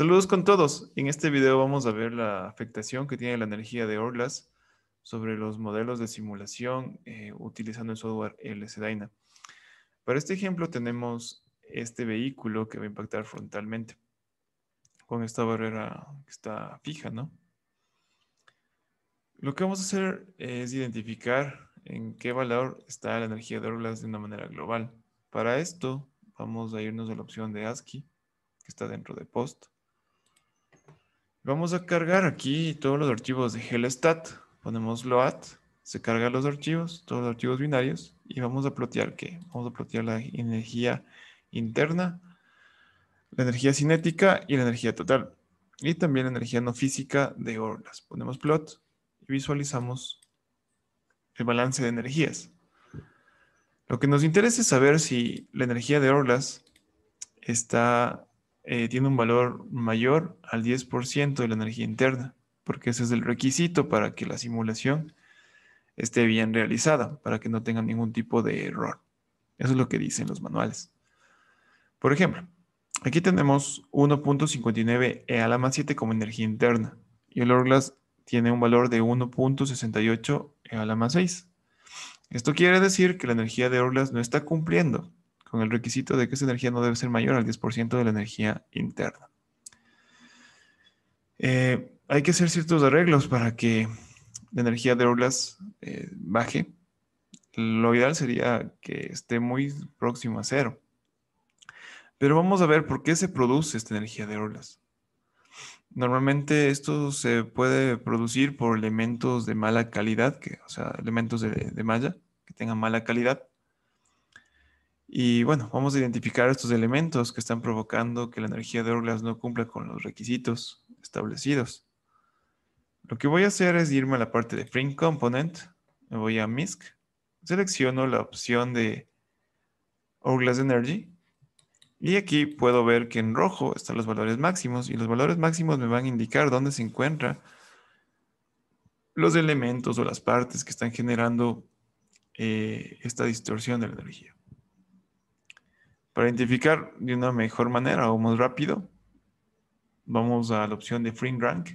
Saludos con todos. En este video vamos a ver la afectación que tiene la energía de Orlas sobre los modelos de simulación eh, utilizando el software LSDyna. Para este ejemplo tenemos este vehículo que va a impactar frontalmente con esta barrera que está fija, ¿no? Lo que vamos a hacer es identificar en qué valor está la energía de Orlas de una manera global. Para esto vamos a irnos a la opción de ASCII que está dentro de POST. Vamos a cargar aquí todos los archivos de Hellstat. Ponemos load, se cargan los archivos, todos los archivos binarios y vamos a plotear qué? Vamos a plotear la energía interna, la energía cinética y la energía total. Y también la energía no física de Orlas. Ponemos plot y visualizamos el balance de energías. Lo que nos interesa es saber si la energía de Orlas está eh, tiene un valor mayor al 10% de la energía interna, porque ese es el requisito para que la simulación esté bien realizada, para que no tenga ningún tipo de error. Eso es lo que dicen los manuales. Por ejemplo, aquí tenemos 1.59 E a la más 7 como energía interna y el orlas tiene un valor de 1.68 E a la más 6. Esto quiere decir que la energía de orlas no está cumpliendo con el requisito de que esa energía no debe ser mayor al 10% de la energía interna. Eh, hay que hacer ciertos arreglos para que la energía de orlas eh, baje. Lo ideal sería que esté muy próximo a cero. Pero vamos a ver por qué se produce esta energía de Orlas. Normalmente esto se puede producir por elementos de mala calidad, que, o sea, elementos de malla que tengan mala calidad y bueno, vamos a identificar estos elementos que están provocando que la energía de Orglas no cumpla con los requisitos establecidos. Lo que voy a hacer es irme a la parte de Print Component, me voy a MISC, selecciono la opción de Orglas Energy y aquí puedo ver que en rojo están los valores máximos y los valores máximos me van a indicar dónde se encuentran los elementos o las partes que están generando eh, esta distorsión de la energía. Para identificar de una mejor manera o más rápido, vamos a la opción de Free Rank.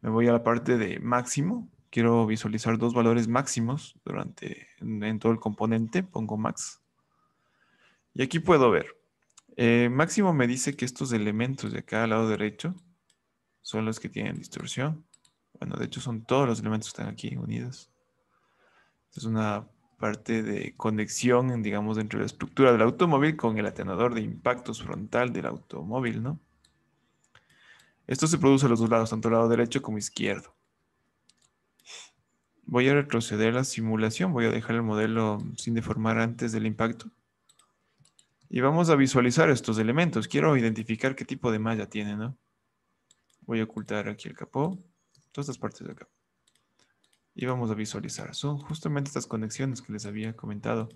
Me voy a la parte de máximo. Quiero visualizar dos valores máximos durante en, todo el componente. Pongo max. Y aquí puedo ver. Eh, máximo me dice que estos elementos de acá al lado derecho son los que tienen distorsión. Bueno, de hecho son todos los elementos que están aquí unidos. Es una parte de conexión, digamos, dentro de la estructura del automóvil con el atenuador de impactos frontal del automóvil, ¿no? Esto se produce a los dos lados, tanto el lado derecho como izquierdo. Voy a retroceder la simulación, voy a dejar el modelo sin deformar antes del impacto. Y vamos a visualizar estos elementos. Quiero identificar qué tipo de malla tiene, ¿no? Voy a ocultar aquí el capó, todas estas partes de acá y vamos a visualizar. Son justamente estas conexiones que les había comentado.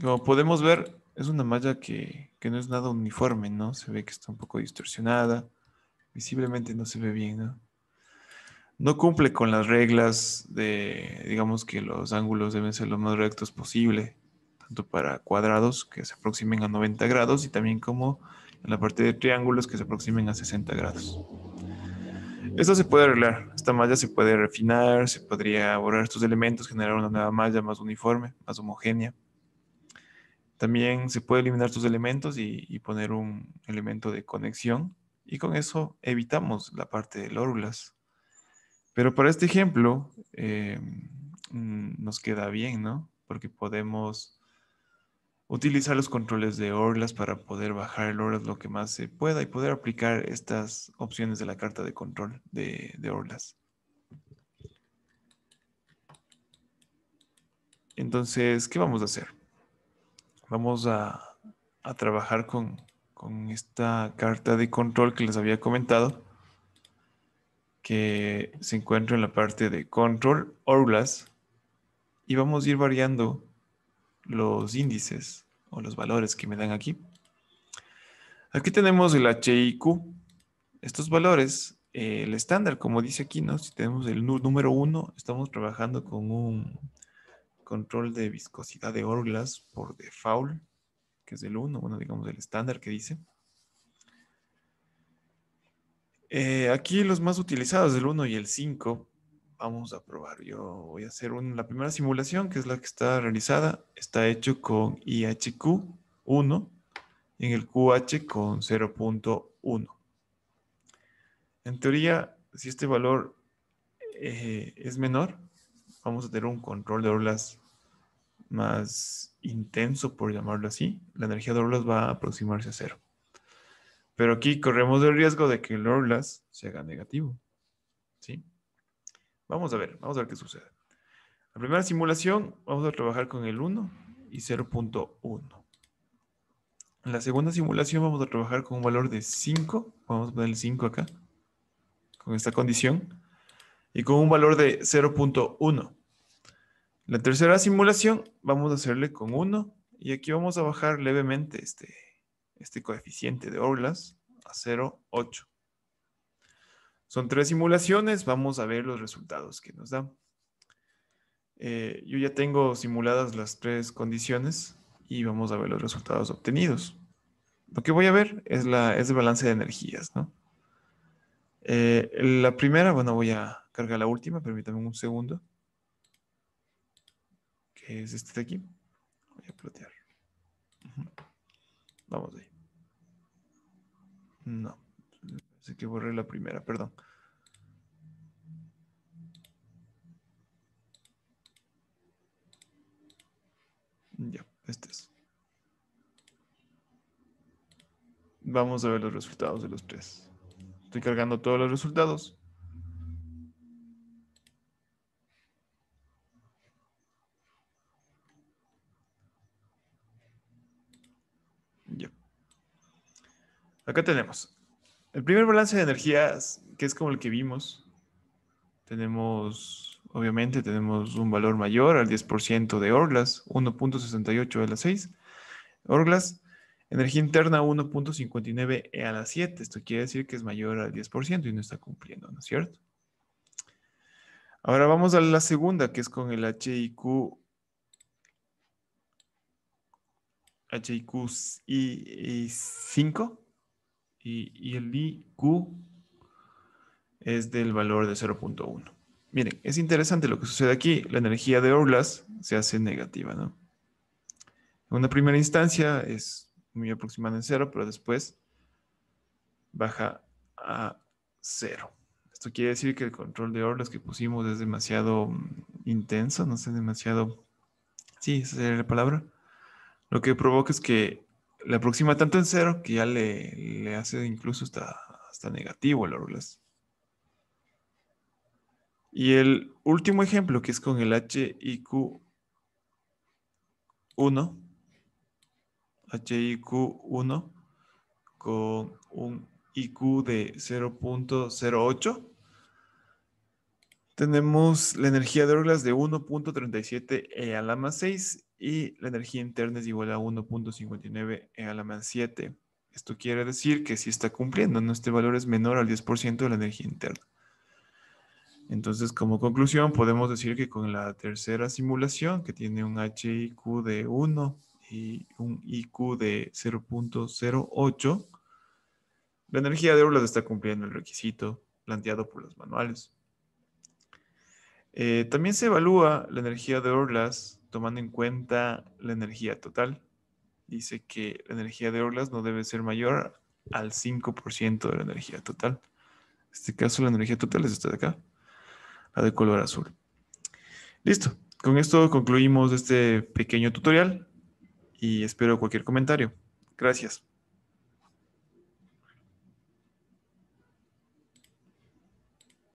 Como podemos ver, es una malla que, no es nada uniforme, ¿no? Se ve que está un poco distorsionada, visiblemente no se ve bien, ¿no? No cumple con las reglas de, digamos que los ángulos deben ser lo más rectos posible, tanto para cuadrados que se aproximen a 90 grados y también como en la parte de triángulos que se aproximen a 60 grados. Esto se puede arreglar. Esta malla se puede refinar, se podría borrar estos elementos, generar una nueva malla más uniforme, más homogénea. También se puede eliminar estos elementos y, poner un elemento de conexión y con eso evitamos la parte de lórulas. Pero para este ejemplo eh, mm, nos queda bien, ¿no? Porque podemos utilizar los controles de Orlas para poder bajar el Orlas lo que más se pueda y poder aplicar estas opciones de la carta de control de, Orlas. Entonces, ¿qué vamos a hacer? Vamos a, trabajar con, esta carta de control que les había comentado, que se encuentra en la parte de control Orlas. y vamos a ir variando los índices o los valores que me dan aquí. Aquí tenemos el HIQ. Estos valores, eh, el estándar, como dice aquí, ¿no? Si tenemos el número 1, estamos trabajando con un control de viscosidad de orlas por default, que es el 1, bueno, digamos el estándar que dice. Eh, aquí los más utilizados, el 1 y el 5, vamos a probar. Yo voy a hacer la primera simulación, que es la que está realizada. Está hecho con IHQ 1 en el QH con 0.1. En teoría, si este valor eh, es menor, vamos a tener un control de orlas más intenso, por llamarlo así. La energía de olas va a aproximarse a cero. Pero aquí corremos el riesgo de que el orlas se haga negativo. ¿Sí? Vamos a ver, vamos a ver qué sucede. La primera simulación, vamos a trabajar con el 1 y 0.1. En la segunda simulación vamos a trabajar con un valor de 5. Vamos a poner el 5 acá, con esta condición. Y con un valor de 0.1. La tercera simulación vamos a hacerle con 1. Y aquí vamos a bajar levemente este, este coeficiente de Orlas a 0.8. Son tres simulaciones, vamos a ver los resultados que nos dan. Eh, yo ya tengo simuladas las tres condiciones y vamos a ver los resultados obtenidos. Lo que voy a ver es, la, es el balance de energías, ¿no? Eh, la primera, bueno, voy a cargar la última, permítame un segundo. Que es este de aquí. Voy a plotear. Vamos ahí. No que borré la primera, perdón. Ya, este es. Vamos a ver los resultados de los tres. Estoy cargando todos los resultados. Ya. Acá tenemos el primer balance de energías, que es como el que vimos, tenemos, obviamente, tenemos un valor mayor al 10% de Orglas, 1.68 e a la 6. orlas energía interna 1.59 a la 7. Esto quiere decir que es mayor al 10% y no está cumpliendo, ¿no es cierto? Ahora vamos a la segunda, que es con el HIQ. HIQ y 5 y, el IQ es del valor de 0.1. Miren, es interesante lo que sucede aquí. La energía de Orlas se hace negativa, En una primera instancia es muy aproximada en cero, pero después baja a cero. Esto quiere decir que el control de Orlas que pusimos es demasiado mm, intenso, no sé, demasiado... Sí, esa sería la palabra. Lo que provoca es que le aproxima tanto en cero que ya le, hace incluso hasta, negativo el Hourglass. Y el último ejemplo, que es con el HIQ1, HIQ1, con un IQ de 0.08, tenemos la energía de orlas de 1.37 E a la más 6 y la energía interna es igual a 1.59 E a la más 7. Esto quiere decir que si está cumpliendo, ¿no? Este valor es menor al 10% de la energía interna. Entonces, como conclusión, podemos decir que con la tercera simulación, que tiene un HIQ de 1 y un IQ de 0.08, la energía de orlas está cumpliendo el requisito planteado por los manuales. Eh, también se evalúa la energía de Orlas tomando en cuenta la energía total. Dice que la energía de Orlas no debe ser mayor al 5% de la energía total. En este caso, la energía total es esta de acá, la de color azul. Listo. Con esto concluimos este pequeño tutorial y espero cualquier comentario. Gracias.